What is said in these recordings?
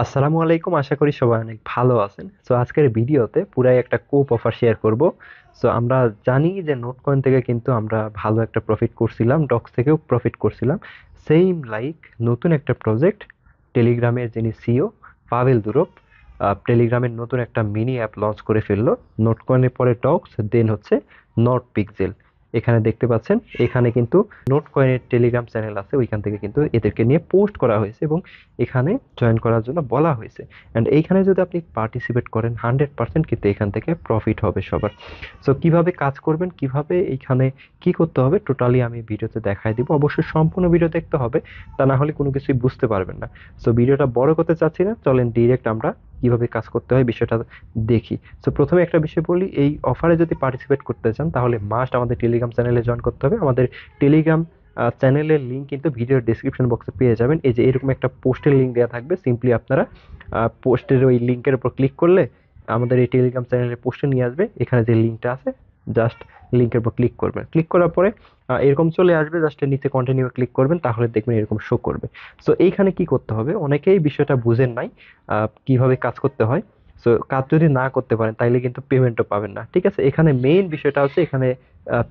আসসালামু আলাইকুম আশা করি সবাই অনেক ভালো আছেন সো আজকের ভিডিওতে পুরাই একটা কোপ অফার শেয়ার করব সো আমরা জানি যে নোট কয়েন থেকে কিন্তু আমরা ভালো একটা প্রফিট করছিলাম ডক্স থেকেও প্রফিট করছিলাম সেম লাইক নতুন একটা প্রজেক্ট টেলিগ্রামের যিনি সিও পাভেল দুরপ টেলিগ্রামের নতুন একটা মিনি অ্যাপ লঞ্চ করে ফেললো নোট কয়েনের পরে ডক্স দেন হচ্ছে নট পিকজেল এখানে দেখতে পাচ্ছেন এখানে কিন্তু নোট কয়েনের টেলিগ্রাম চ্যানেল আছে ওইখান থেকে কিন্তু এদেরকে নিয়ে পোস্ট করা হয়েছে এবং এখানে জয়েন করার জন্য বলা হয়েছে অ্যান্ড এইখানে যদি আপনি পার্টিসিপেট করেন হান্ড্রেড পার্সেন্ট কিন্তু এখান থেকে প্রফিট হবে সবার সো কিভাবে কাজ করবেন কিভাবে এইখানে কি করতে হবে টোটালি আমি ভিডিওতে দেখাই দিব অবশ্যই সম্পূর্ণ ভিডিও দেখতে হবে তা না হলে কোনো কিছুই বুঝতে পারবেন না সো ভিডিওটা বড় করতে চাচ্ছি না চলেন ডিরেক্ট আমরা কিভাবে কাজ করতে হয় বিষয়টা দেখি সো প্রথমে একটা বিষয় বলি এই অফারে যদি পার্টিসিপেট করতে চান তাহলে মাস্ট আমাদের টেলিগ্রাম চ্যানেলে জয়েন করতে হবে আমাদের টেলিগ্রাম চ্যানেলের লিঙ্ক কিন্তু ভিডিওর ডিসক্রিপশন বক্সে পেয়ে যাবেন এই যে এরকম একটা পোস্টের লিঙ্ক দেওয়া থাকবে সিম্পলি আপনারা পোস্টের ওই লিঙ্কের উপর ক্লিক করলে আমাদের এই টেলিগ্রাম চ্যানেলের পোস্টে নিয়ে আসবে এখানে যে লিঙ্কটা আছে জাস্ট লিঙ্কের উপর ক্লিক করবেন ক্লিক করার পরে এরকম চলে আসবে জাস্ট নিচে কন্টিনিউ ক্লিক করবেন তাহলে দেখবেন এরকম শো করবে সো এইখানে কি করতে হবে অনেকেই বিষয়টা বুঝেন নাই কিভাবে কাজ করতে হয় সো কাজ যদি না করতে পারেন তাইলে কিন্তু পেমেন্টও পাবেন না ঠিক আছে এখানে মেইন বিষয়টা হচ্ছে এখানে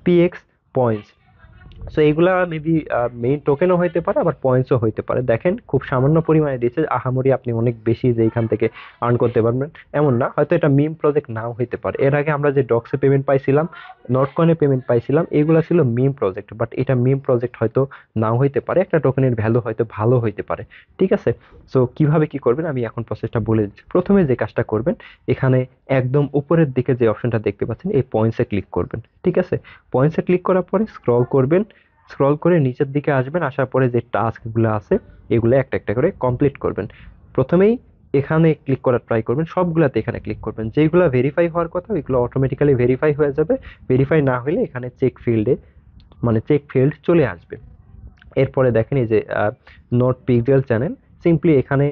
পিএক্স পয়েন্টস সো এইগুলা মেবি মেইন টোকেনও হইতে পারে আবার পয়েন্টসও হইতে পারে দেখেন খুব সামান্য পরিমাণে দিয়েছে আহামরি আপনি অনেক বেশি যে এইখান থেকে আর্ন করতে পারবেন এমন না হয়তো এটা মিম প্রজেক্ট নাও হইতে পারে এর আগে আমরা যে ডক্সে পেমেন্ট পাইছিলাম নটকনে পেমেন্ট পাইছিলাম এগুলো ছিল মিম প্রজেক্ট বাট এটা মিম প্রজেক্ট হয়তো নাও হইতে পারে একটা টোকেনের ভ্যালু হয়তো ভালো হইতে পারে ঠিক আছে সো কিভাবে কি করবেন আমি এখন প্রসেসটা বলে দিচ্ছি প্রথমে যে কাজটা করবেন এখানে একদম উপরের দিকে যে অপশনটা দেখতে পাচ্ছেন এই পয়েন্টসে ক্লিক করবেন ঠিক আছে পয়েন্টসে ক্লিক করার পরে স্ক্রল করবেন স্ক্রল করে নিচের দিকে আসবেন আসার পরে যে টাস্কগুলো আছে এগুলো একটা একটা করে কমপ্লিট করবেন প্রথমেই এখানে ক্লিক করার ট্রাই করবেন সবগুলোতে এখানে ক্লিক করবেন যেগুলো ভেরিফাই হওয়ার কথা ওইগুলো অটোমেটিক্যালি ভেরিফাই হয়ে যাবে ভেরিফাই না হলে এখানে চেক ফিল্ডে মানে চেক ফিল্ড চলে আসবে এরপরে দেখেন এই যে নোট পিকজেল চ্যানেল সিম্পলি এখানে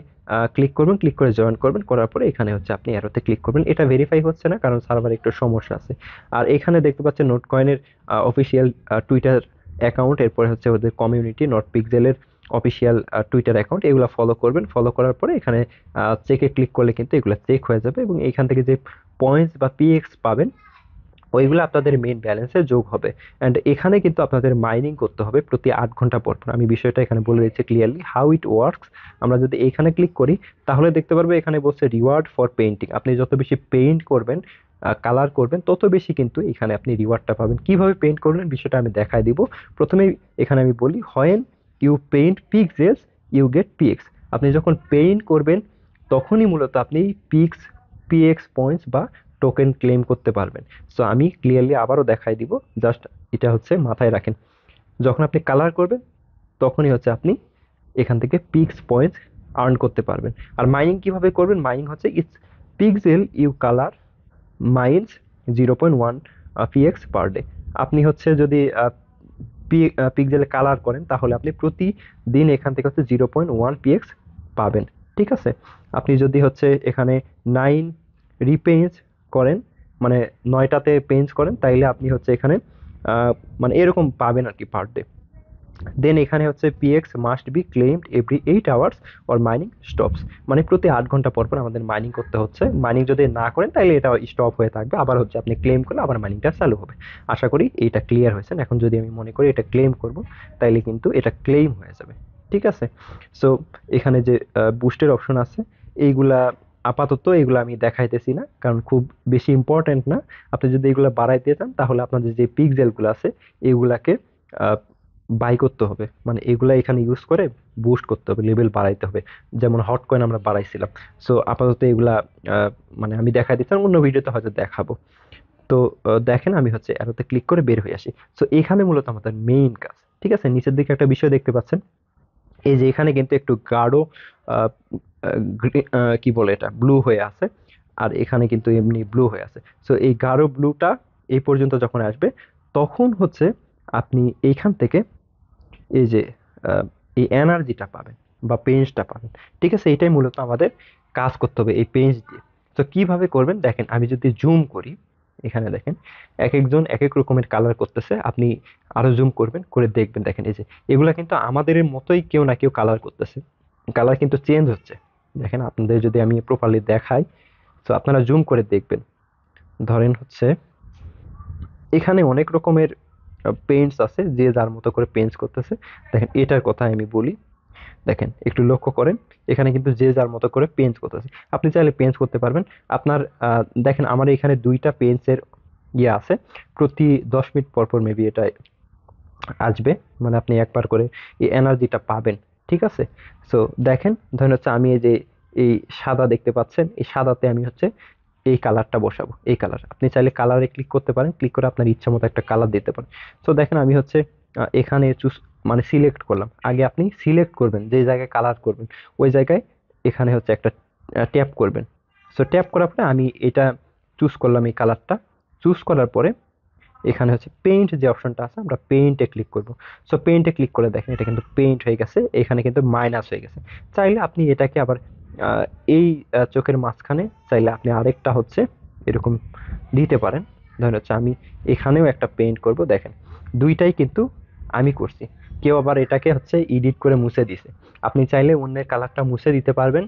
ক্লিক করবেন ক্লিক করে জয়েন করবেন করার পরে এখানে হচ্ছে আপনি অ্যারোতে ক্লিক করবেন এটা ভেরিফাই হচ্ছে না কারণ সার্ভারে একটু সমস্যা আছে আর এখানে দেখতে পাচ্ছেন নোট কয়েনের অফিসিয়াল টুইটার অ্যাকাউন্ট এরপরে হচ্ছে ওদের কমিউনিটি নট পিকজেলের অফিসিয়াল টুইটার অ্যাকাউন্ট এগুলো ফলো করবেন ফলো করার পরে এখানে চেকে ক্লিক করলে কিন্তু এগুলো চেক হয়ে যাবে এবং এইখান থেকে যে পয়েন্টস বা পিএক্স পাবেন ওইগুলো আপনাদের মেন ব্যালেন্সে যোগ হবে অ্যান্ড এখানে কিন্তু আপনাদের মাইনিং করতে হবে প্রতি আট ঘন্টা পর পর আমি বিষয়টা এখানে বলে দিচ্ছি ক্লিয়ারলি হাউ ইট ওয়ার্কস আমরা যদি এখানে ক্লিক করি তাহলে দেখতে পারবো এখানে বলছে রিওয়ার্ড ফর পেইন্টিং আপনি যত বেশি পেইন্ট করবেন কালার করবেন তত বেশি কিন্তু এখানে আপনি রিওয়ার্ডটা পাবেন কিভাবে পেইন্ট করবেন বিষয়টা আমি দেখায় দিব প্রথমে এখানে আমি বলি when you paint pixels you get PX আপনি যখন পেইন্ট করবেন তখনই মূলত আপনি পিক্স পিএক্স পয়েন্টস বা টোকেন ক্লেম করতে পারবেন সো আমি ক্লিয়ারলি আবারও দেখাই দিব জাস্ট এটা হচ্ছে মাথায় রাখেন যখন আপনি কালার করবেন তখনই হচ্ছে আপনি এখান থেকে পিক্স পয়েন্টস আর্ন করতে পারবেন আর মাইনিং কীভাবে করবেন মাইনিং হচ্ছে it's pixel you colour mines zero point one PX per day আপনি হচ্ছে যদি পিক্সেলে কালার করেন তাহলে আপনি প্রতিদিন এখান থেকে হচ্ছে জিরো পয়েন্ট ওয়ান পিএক্স পাবেন ঠিক আছে আপনি যদি হচ্ছে এখানে নাইন রিপেঞ্জ করেন মানে নয়টাতে পেঞ্জ করেন তাইলে আপনি হচ্ছে এখানে মানে এরকম পাবেন আর কি পার ডে দেন এখানে হচ্ছে PX must be claimed every eight hours or mining stops মানে প্রতি আট ঘন্টা পর পর আমাদের মাইনিং করতে হচ্ছে মাইনিং যদি না করেন তাহলে এটা স্টপ হয়ে থাকবে আবার হচ্ছে আপনি ক্লেম করলে আবার মাইনিংটা চালু হবে আশা করি এটা ক্লিয়ার হয়েছে এখন যদি আমি মনে করি এটা ক্লেম করব তাহলে কিন্তু এটা ক্লেম হয়ে যাবে ঠিক আছে সো এখানে যে বুস্টের অপশন আছে এইগুলা আপাতত এগুলো আমি দেখাইতেছি না কারণ খুব বেশি ইম্পর্ট্যান্ট না আপনি যদি এগুলো বাড়াইতে চান তাহলে আপনাদের যে পিকজেলগুলো আছে এগুলাকে বাই করতে হবে মানে এগুলো এখানে ইউজ করে বুস্ট করতে হবে লেভেল বাড়াইতে হবে যেমন হট কয়েন আমরা বাড়াইছিলাম সো আপাতত এগুলা মানে আমি দেখা দিতাম অন্য ভিডিওতে হয়তো দেখাবো তো দেখেন আমি হচ্ছে এটাতে ক্লিক করে বের হয়ে আসি সো এখানে মূলত আমাদের মেইন কাজ ঠিক আছে নিচের দিকে একটা বিষয় দেখতে পাচ্ছেন এই যে এখানে কিন্তু একটু গাঢ় কি বলে এটা ব্লু হয়ে আছে আর এখানে কিন্তু এমনি ব্লু হয়ে আছে সো এই গাঢ় ব্লুটা এই পর্যন্ত যখন আসবে তখন হচ্ছে আপনি এইখান থেকে এই যে এই এনার্জিটা পাবেন বা পেঞ্জটা পাবেন ঠিক আছে এটাই মূলত আমাদের কাজ করতে হবে এই পেঞ্জ দিয়ে তো কীভাবে করবেন দেখেন আমি যদি জুম করি এখানে দেখেন এক একজন এক এক রকমের কালার করতেছে আপনি আরও জুম করবেন করে দেখবেন দেখেন এই যে এগুলা কিন্তু আমাদের মতোই কেউ না কেউ কালার করতেছে কালার কিন্তু চেঞ্জ হচ্ছে দেখেন আপনাদের যদি আমি প্রপারলি দেখাই তো আপনারা জুম করে দেখবেন ধরেন হচ্ছে এখানে অনেক রকমের পেন্টস আছে যে যার মতো করে পেন্টস করতেছে দেখেন এটার কথা আমি বলি দেখেন একটু লক্ষ্য করেন এখানে কিন্তু যে যার মতো করে পেন্স করতেছে আপনি চাইলে পেন্স করতে পারবেন আপনার দেখেন আমার এখানে দুইটা পেন্সের ইয়ে আছে প্রতি দশ মিনিট পরপর মেবি এটা আসবে মানে আপনি একবার করে এই এনার্জিটা পাবেন ঠিক আছে সো দেখেন ধরেন হচ্ছে আমি এই যে এই সাদা দেখতে পাচ্ছেন এই সাদাতে আমি হচ্ছে এই কালারটা বসাবো এই কালার আপনি চাইলে কালারে ক্লিক করতে পারেন ক্লিক করে আপনার ইচ্ছা মতো একটা কালার দিতে পারেন সো দেখেন আমি হচ্ছে এখানে চুজ মানে সিলেক্ট করলাম আগে আপনি সিলেক্ট করবেন যে জায়গায় কালার করবেন ওই জায়গায় এখানে হচ্ছে একটা ট্যাপ করবেন সো ট্যাপ করার পরে আমি এটা চুজ করলাম এই কালারটা চুজ করার পরে এখানে হচ্ছে পেইন্ট যে অপশনটা আছে আমরা পেইন্টে ক্লিক করব সো পেইন্টে ক্লিক করে দেখেন এটা কিন্তু পেইন্ট হয়ে গেছে এখানে কিন্তু মাইনাস হয়ে গেছে চাইলে আপনি এটাকে আবার এই চোখের মাঝখানে চাইলে আপনি আরেকটা হচ্ছে এরকম দিতে পারেন ধরেন হচ্ছে আমি এখানেও একটা পেইন্ট করব দেখেন দুইটাই কিন্তু আমি করছি কেউ আবার এটাকে হচ্ছে এডিট করে মুছে দিছে আপনি চাইলে অন্যের কালারটা মুছে দিতে পারবেন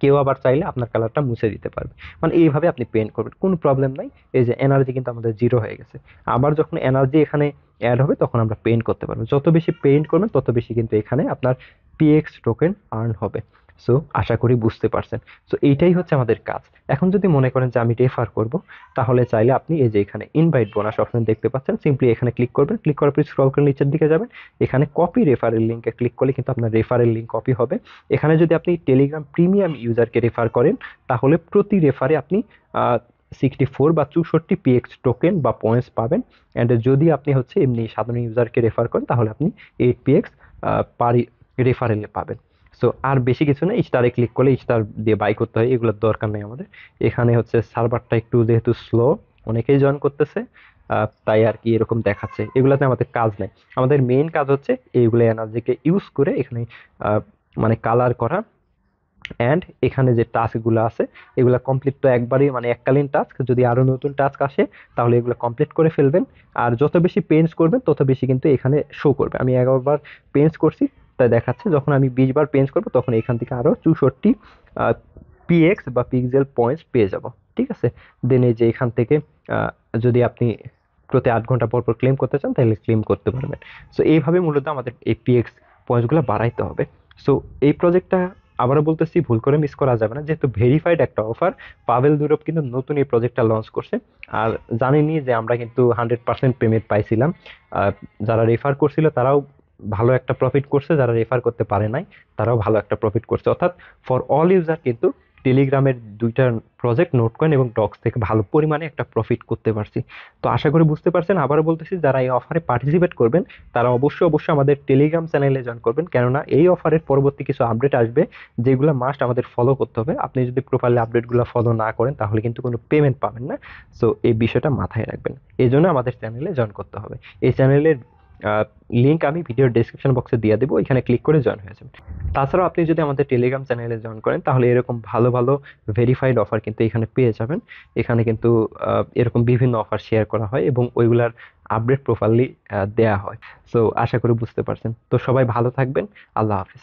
কেউ আবার চাইলে আপনার কালারটা মুছে দিতে পারবে মানে এইভাবে আপনি পেন্ট করবেন কোনো প্রবলেম নাই এই যে এনার্জি কিন্তু আমাদের জিরো হয়ে গেছে আবার যখন এনার্জি এখানে অ্যাড হবে তখন আমরা পেন্ট করতে পারবো যত বেশি পেন্ট করবেন তত বেশি কিন্তু এখানে আপনার পিএক্স টোকেন আর্ন হবে সো আশা করি বুঝতে পারছেন সো এইটাই হচ্ছে আমাদের কাজ এখন যদি মনে করেন যে আমি রেফার করব তাহলে চাইলে আপনি এই যে এখানে ইনভাইট বোনাস অপশন দেখতে পাচ্ছেন সিম্পলি এখানে ক্লিক করবেন ক্লিক করার পর স্ক্রল করে নিচের দিকে যাবেন এখানে কপি রেফারেল লিঙ্কে ক্লিক করলে কিন্তু আপনার রেফারেল লিঙ্ক কপি হবে এখানে যদি আপনি টেলিগ্রাম প্রিমিয়াম ইউজারকে রেফার করেন তাহলে প্রতি রেফারে আপনি সিক্সটি ফোর বা চৌষট্টি পিএক্স টোকেন বা পয়েন্টস পাবেন অ্যান্ড যদি আপনি হচ্ছে এমনি সাধারণ ইউজারকে রেফার করেন তাহলে আপনি এইট পিএক্স পারি রেফারেলে পাবেন সো আর বেশি কিছু না স্টারে ক্লিক করলে স্টার দিয়ে বাই করতে হয় এগুলোর দরকার নেই আমাদের এখানে হচ্ছে সার্ভারটা একটু যেহেতু স্লো অনেকেই জয়েন করতেছে তাই আর কি এরকম দেখাচ্ছে এগুলাতে আমাদের কাজ নেই আমাদের মেইন কাজ হচ্ছে এইগুলো এনার্জিকে ইউজ করে এখানে মানে কালার করা অ্যান্ড এখানে যে টাস্কগুলো আছে এগুলো কমপ্লিট তো একবারই মানে এককালীন টাস্ক যদি আরও নতুন টাস্ক আসে তাহলে এগুলো কমপ্লিট করে ফেলবেন আর যত বেশি পেন্স করবেন তত বেশি কিন্তু এখানে শো করবে আমি এগারোবার পেন্স করছি তাই দেখাচ্ছে যখন আমি বিশবার বার পেঞ্চ করব তখন এখান থেকে আরও চৌষট্টি পিএক্স বা পিক্সেল পয়েন্টস পেয়ে যাব ঠিক আছে দেন এই যে এখান থেকে যদি আপনি প্রতি আট ঘন্টা পর পর ক্লেম করতে চান তাহলে ক্লেম করতে পারবেন সো এইভাবে মূলত আমাদের এই পিএক্স পয়েন্টসগুলো বাড়াইতে হবে সো এই প্রজেক্টটা আবারও বলতেছি ভুল করে মিস করা যাবে না যেহেতু ভেরিফাইড একটা অফার পাভেল দুরব কিন্তু নতুন এই প্রজেক্টটা লঞ্চ করছে আর জানিনি যে আমরা কিন্তু হান্ড্রেড পার্সেন্ট পেমেন্ট পাইছিলাম যারা রেফার করছিল তারাও ভালো একটা প্রফিট করছে যারা রেফার করতে পারে নাই তারাও ভালো একটা প্রফিট করছে অর্থাৎ ফর অল ইউজার কিন্তু টেলিগ্রামের দুইটা প্রজেক্ট নোটকয়েন এবং ডক্স থেকে ভালো পরিমাণে একটা প্রফিট করতে পারছি তো আশা করি বুঝতে পারছেন আবার বলতেছি যারা এই অফারে পার্টিসিপেট করবেন তারা অবশ্যই অবশ্যই আমাদের টেলিগ্রাম চ্যানেলে জয়েন করবেন কেননা এই অফারের পরবর্তী কিছু আপডেট আসবে যেগুলো মাস্ট আমাদের ফলো করতে হবে আপনি যদি প্রোফাইলে আপডেটগুলো ফলো না করেন তাহলে কিন্তু কোনো পেমেন্ট পাবেন না সো এই বিষয়টা মাথায় রাখবেন এই জন্য আমাদের চ্যানেলে জয়েন করতে হবে এই চ্যানেলের লিঙ্ক আমি ভিডিওর ডিসক্রিপশন বক্সে দিয়ে দেবো এখানে ক্লিক করে জয়েন হয়ে যাবেন তাছাড়াও আপনি যদি আমাদের টেলিগ্রাম চ্যানেলে জয়েন করেন তাহলে এরকম ভালো ভালো ভেরিফাইড অফার কিন্তু এখানে পেয়ে যাবেন এখানে কিন্তু এরকম বিভিন্ন অফার শেয়ার করা হয় এবং ওইগুলার আপডেট প্রোফাইলি দেয়া হয় সো আশা করি বুঝতে পারছেন তো সবাই ভালো থাকবেন আল্লাহ হাফিজ